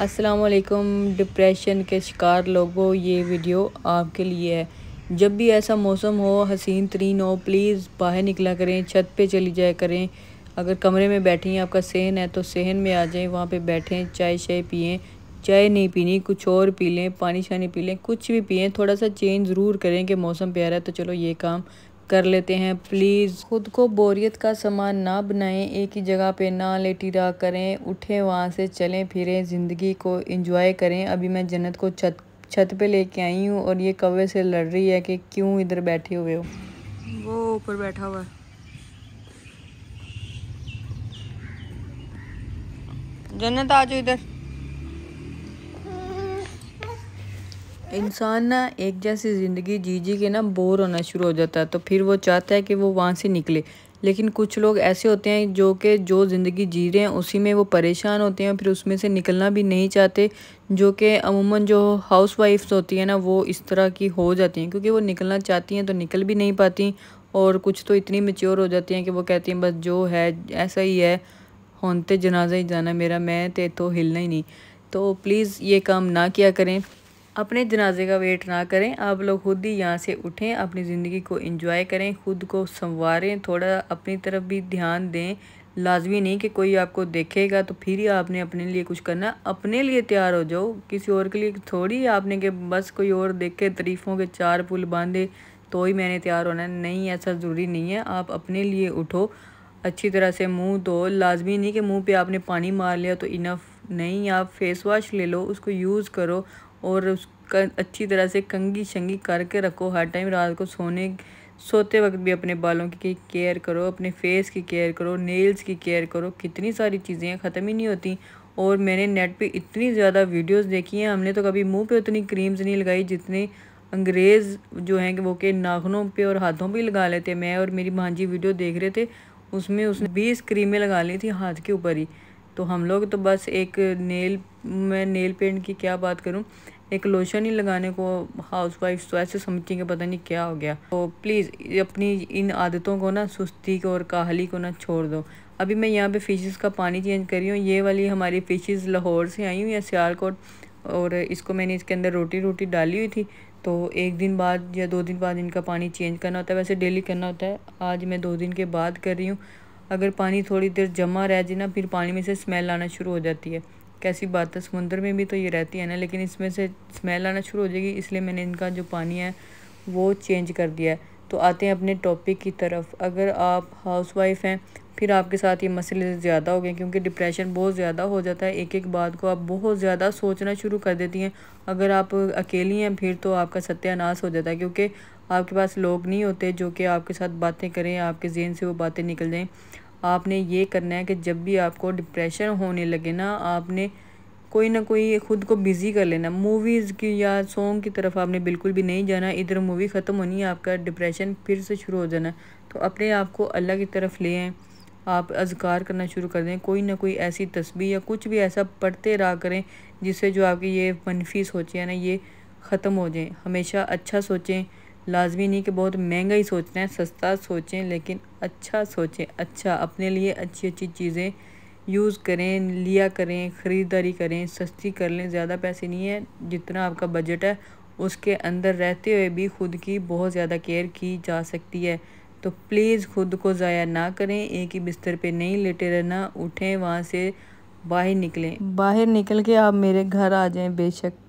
असलकम डिप्रेशन के शिकार लोगों ये वीडियो आपके लिए है जब भी ऐसा मौसम हो हसीन तरीन हो प्लीज़ बाहर निकला करें छत पे चली जाया करें अगर कमरे में बैठी हैं आपका सहन है तो सहन में आ जाएं वहाँ पे बैठें चाय शाय पिए चाय नहीं पीनी कुछ और पी लें पानी शानी पी लें कुछ भी पिए थोड़ा सा चेंज ज़रूर करें कि मौसम प्यारा है तो चलो ये काम कर लेते हैं प्लीज़ खुद को बोरियत का सामान ना बनाएं एक ही जगह पे ना रहा करें उठें वहाँ से चलें फिरें ज़िंदगी को इंजॉय करें अभी मैं जन्नत को छत छत पे लेके आई हूँ और ये कवे से लड़ रही है कि क्यों इधर बैठे हुए हो वो ऊपर बैठा हुआ है जन्नत आ जाओ इधर इंसान ना एक जैसी ज़िंदगी जी जी के ना बोर होना शुरू हो जाता है तो फिर वो चाहता है कि वो वहाँ से निकले लेकिन कुछ लोग ऐसे होते हैं जो कि जो ज़िंदगी जी रहे हैं उसी में वो परेशान होते हैं फिर उसमें से निकलना भी नहीं चाहते जो कि अमूमन जो हाउस वाइफ्स होती हैं ना वो इस तरह की हो जाती हैं क्योंकि वो निकलना चाहती हैं तो निकल भी नहीं पाती और कुछ तो इतनी मच्योर हो जाती हैं कि वो कहती हैं बस जो है ऐसा ही है होनते जनाजा ही जाना मेरा मैं तो हिलना ही नहीं तो प्लीज़ ये काम ना किया करें अपने जनाजे का वेट ना करें आप लोग खुद ही यहाँ से उठें अपनी ज़िंदगी को इंजॉय करें खुद को संवारें थोड़ा अपनी तरफ भी ध्यान दें लाजमी नहीं कि कोई आपको देखेगा तो फिर ही आपने अपने लिए कुछ करना अपने लिए तैयार हो जाओ किसी और के लिए थोड़ी आपने कि बस कोई और देखे तरीफों के चार पुल बांधे तो ही मैंने तैयार होना नहीं ऐसा ज़रूरी नहीं है आप अपने लिए उठो अच्छी तरह से मुंह धो लाजमी नहीं कि मुंह पे आपने पानी मार लिया तो इनफ नहीं आप फेस वाश ले लो उसको यूज़ करो और उसका अच्छी तरह से कंगी शंगी करके रखो हर टाइम रात को सोने सोते वक्त भी अपने बालों की केयर करो अपने फेस की केयर करो नेल्स की केयर करो कितनी सारी चीज़ें ख़त्म ही नहीं होती और मैंने नेट पे इतनी ज़्यादा वीडियोस देखी हैं हमने तो कभी मुंह पे उतनी क्रीम्स नहीं लगाई जितने अंग्रेज़ जो हैं कि वो के नाखनों पे और हाथों पे लगा लेते मैं और मेरी भांजी वीडियो देख रहे थे उसमें उसने बीस क्रीमें लगा ली थी हाथ के ऊपर ही तो हम लोग तो बस एक नेल मैं नेल पेंट की क्या बात करूँ एक लोशन ही लगाने को हाउस वाइफ तो ऐसे समझती कि पता नहीं क्या हो गया तो प्लीज़ अपनी इन आदतों को ना सुस्ती को और काहली को ना छोड़ दो अभी मैं यहाँ पे फ़िशेस का पानी चेंज कर रही हूँ ये वाली हमारी फ़िशेस लाहौर से आई हुई हैं सियालकोट और इसको मैंने इसके अंदर रोटी रोटी डाली हुई थी तो एक दिन बाद या दो दिन बाद इनका पानी चेंज करना होता है वैसे डेली करना होता है आज मैं दो दिन के बाद कर रही हूँ अगर पानी थोड़ी देर जमा रह जाए ना फिर पानी में से स्मेल आना शुरू हो जाती है कैसी बात है समुंदर में भी तो ये रहती है ना लेकिन इसमें से स्मेल आना शुरू हो जाएगी इसलिए मैंने इनका जो पानी है वो चेंज कर दिया है तो आते हैं अपने टॉपिक की तरफ अगर आप हाउसवाइफ हैं फिर आपके साथ ये मसले ज़्यादा हो गए क्योंकि डिप्रेशन बहुत ज़्यादा हो जाता है एक एक बात को आप बहुत ज़्यादा सोचना शुरू कर देती हैं अगर आप अकेली हैं फिर तो आपका सत्यानाश हो जाता है क्योंकि आपके पास लोग नहीं होते जो कि आपके साथ बातें करें आपके जहन से वो बातें निकल जाएँ आपने ये करना है कि जब भी आपको डिप्रेशन होने लगे ना आपने कोई ना कोई ख़ुद को बिज़ी कर लेना मूवीज़ की या सॉन्ग की तरफ आपने बिल्कुल भी नहीं जाना इधर मूवी ख़त्म होनी है आपका डिप्रेशन फिर से शुरू हो जाना तो अपने आप को अल्लाह की तरफ ले आएँ आप अजगार करना शुरू कर दें कोई ना कोई ऐसी तस्वीर या कुछ भी ऐसा पढ़ते रहा करें जिससे जो आपकी ये मनफी सोचें ना ये ख़त्म हो जाएँ हमेशा अच्छा सोचें लाजमी नहीं कि बहुत महंगा ही सोचना है सस्ता सोचें लेकिन अच्छा सोचें अच्छा अपने लिए अच्छी अच्छी चीज़ें यूज़ करें लिया करें ख़रीदारी करें सस्ती कर लें ज़्यादा पैसे नहीं है जितना आपका बजट है उसके अंदर रहते हुए भी ख़ुद की बहुत ज़्यादा केयर की जा सकती है तो प्लीज़ ख़ुद को ज़ाया ना करें एक ही बिस्तर पे नहीं लेटे रहना उठें वहाँ से बाहर निकलें बाहर निकल के आप मेरे घर आ जाएं बेशक